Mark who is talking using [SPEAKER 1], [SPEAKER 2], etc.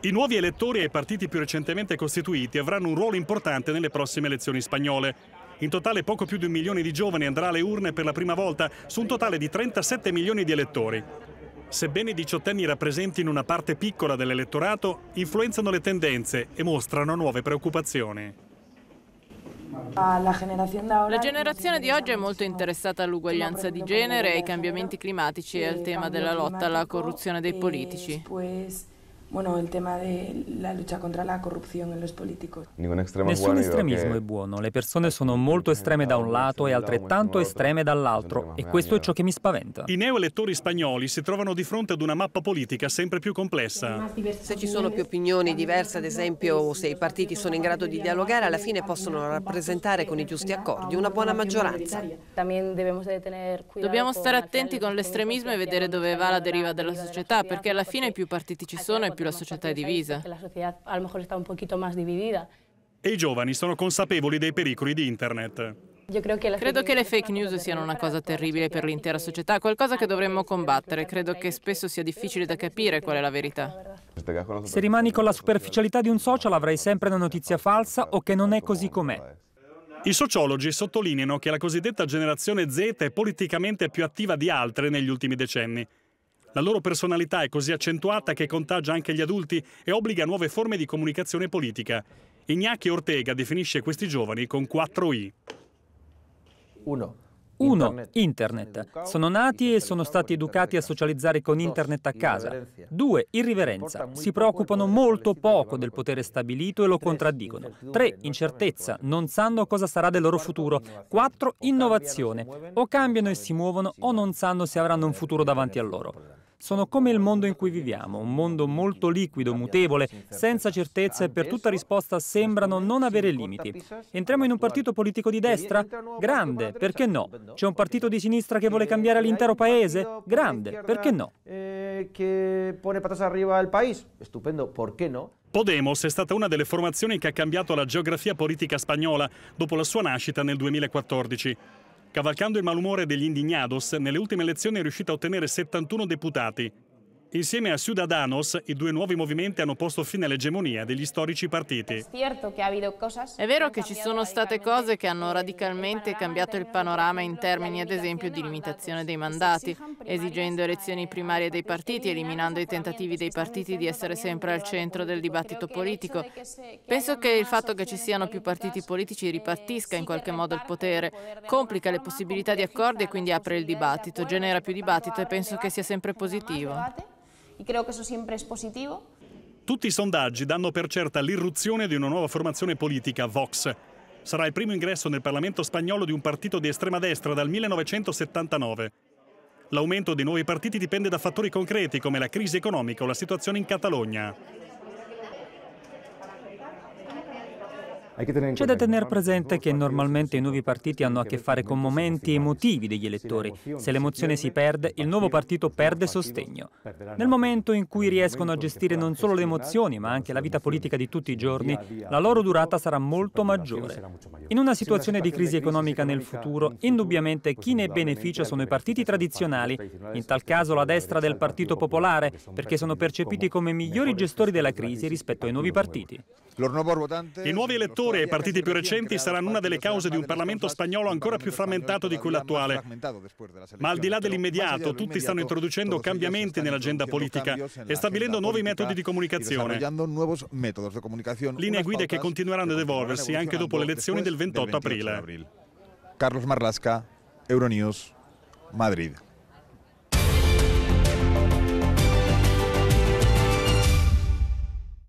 [SPEAKER 1] I nuovi elettori e i partiti più recentemente costituiti avranno un ruolo importante nelle prossime elezioni spagnole. In totale poco più di un milione di giovani andrà alle urne per la prima volta su un totale di 37 milioni di elettori. Sebbene i diciottenni rappresentino una parte piccola dell'elettorato, influenzano le tendenze e mostrano nuove preoccupazioni.
[SPEAKER 2] La generazione di oggi è molto interessata all'uguaglianza di genere, ai cambiamenti climatici e al tema della lotta alla corruzione dei politici bueno, el tema de lucha contro la corruzione en los políticos.
[SPEAKER 1] Nessun estremismo è
[SPEAKER 3] buono, le persone sono molto estreme da un lato e altrettanto estreme dall'altro e questo è ciò che mi spaventa. I
[SPEAKER 1] neoelettori spagnoli si trovano di fronte ad una mappa politica sempre più complessa.
[SPEAKER 2] Se ci sono più opinioni diverse, ad esempio, o se i partiti sono in grado di dialogare, alla fine possono rappresentare con i giusti accordi una buona maggioranza. Dobbiamo stare attenti con l'estremismo e vedere dove va la deriva della società, perché alla fine più partiti ci sono e più la società è divisa.
[SPEAKER 1] E i giovani sono consapevoli dei pericoli di Internet.
[SPEAKER 2] Credo che le fake news siano una cosa terribile per l'intera società, qualcosa che dovremmo combattere. Credo che spesso sia difficile da capire qual è la verità.
[SPEAKER 1] Se
[SPEAKER 3] rimani con la superficialità di un social avrai sempre una notizia falsa o che non è così com'è.
[SPEAKER 1] I sociologi sottolineano che la cosiddetta generazione Z è politicamente più attiva di altre negli ultimi decenni. La loro personalità è così accentuata che contagia anche gli adulti e obbliga a nuove forme di comunicazione politica. Ignaki Ortega definisce questi giovani con 4 I. 1. 1. Internet.
[SPEAKER 3] Sono nati e sono stati educati a socializzare con internet a casa. 2. Irriverenza. Si preoccupano molto poco del potere stabilito e lo contraddicono. 3. Incertezza. Non sanno cosa sarà del loro futuro. 4. Innovazione. O cambiano e si muovono o non sanno se avranno un futuro davanti a loro sono come il mondo in cui viviamo, un mondo molto liquido, mutevole, senza certezze e per tutta risposta sembrano non avere limiti. Entriamo in un partito politico di destra? Grande, perché no? C'è un partito di sinistra che vuole cambiare l'intero paese? Grande, perché no?
[SPEAKER 2] Che pone patas arriba al paese? Stupendo, perché no?
[SPEAKER 1] Podemos è stata una delle formazioni che ha cambiato la geografia politica spagnola dopo la sua nascita nel 2014. Cavalcando il malumore degli indignados, nelle ultime elezioni è riuscito a ottenere 71 deputati, Insieme a Ciudadanos, i due nuovi movimenti hanno posto fine all'egemonia degli storici partiti.
[SPEAKER 2] È vero che ci sono state cose che hanno radicalmente cambiato il panorama in termini, ad esempio, di limitazione dei mandati, esigendo elezioni primarie dei partiti, eliminando i tentativi dei partiti di essere sempre al centro del dibattito politico. Penso che il fatto che ci siano più partiti politici ripartisca in qualche modo il potere, complica le possibilità di accordi e quindi apre il dibattito, genera più dibattito e penso che sia sempre positivo y creo que eso siempre es positivo.
[SPEAKER 1] Tutti i sondaggi danno per certa l'irruzione di una nuova formazione politica, Vox. Sarà il primo ingresso nel Parlamento spagnolo di un partito di estrema destra dal 1979. L'aumento dei nuovi partiti dipende da fattori concreti come la crisi economica o la situazione in Catalogna.
[SPEAKER 3] C'è da tenere presente che normalmente i nuovi partiti hanno a che fare con momenti emotivi degli elettori. Se l'emozione si perde, il nuovo partito perde sostegno. Nel momento in cui riescono a gestire non solo le emozioni, ma anche la vita politica di tutti i giorni, la loro durata sarà molto maggiore. In una situazione di crisi economica nel futuro, indubbiamente chi ne beneficia sono i partiti tradizionali, in tal caso la destra del Partito Popolare, perché sono percepiti come migliori
[SPEAKER 1] gestori della crisi rispetto ai nuovi partiti. I nuovi elettori dittatore e i partiti più recenti saranno una delle cause di un Parlamento spagnolo ancora più frammentato di quello attuale. Ma al di là dell'immediato, tutti stanno introducendo cambiamenti nell'agenda politica e stabilendo nuovi metodi di comunicazione.
[SPEAKER 2] Linee guida che continueranno ad evolversi anche dopo le elezioni del 28 aprile.
[SPEAKER 1] Carlos Marlasca, Euronews, Madrid.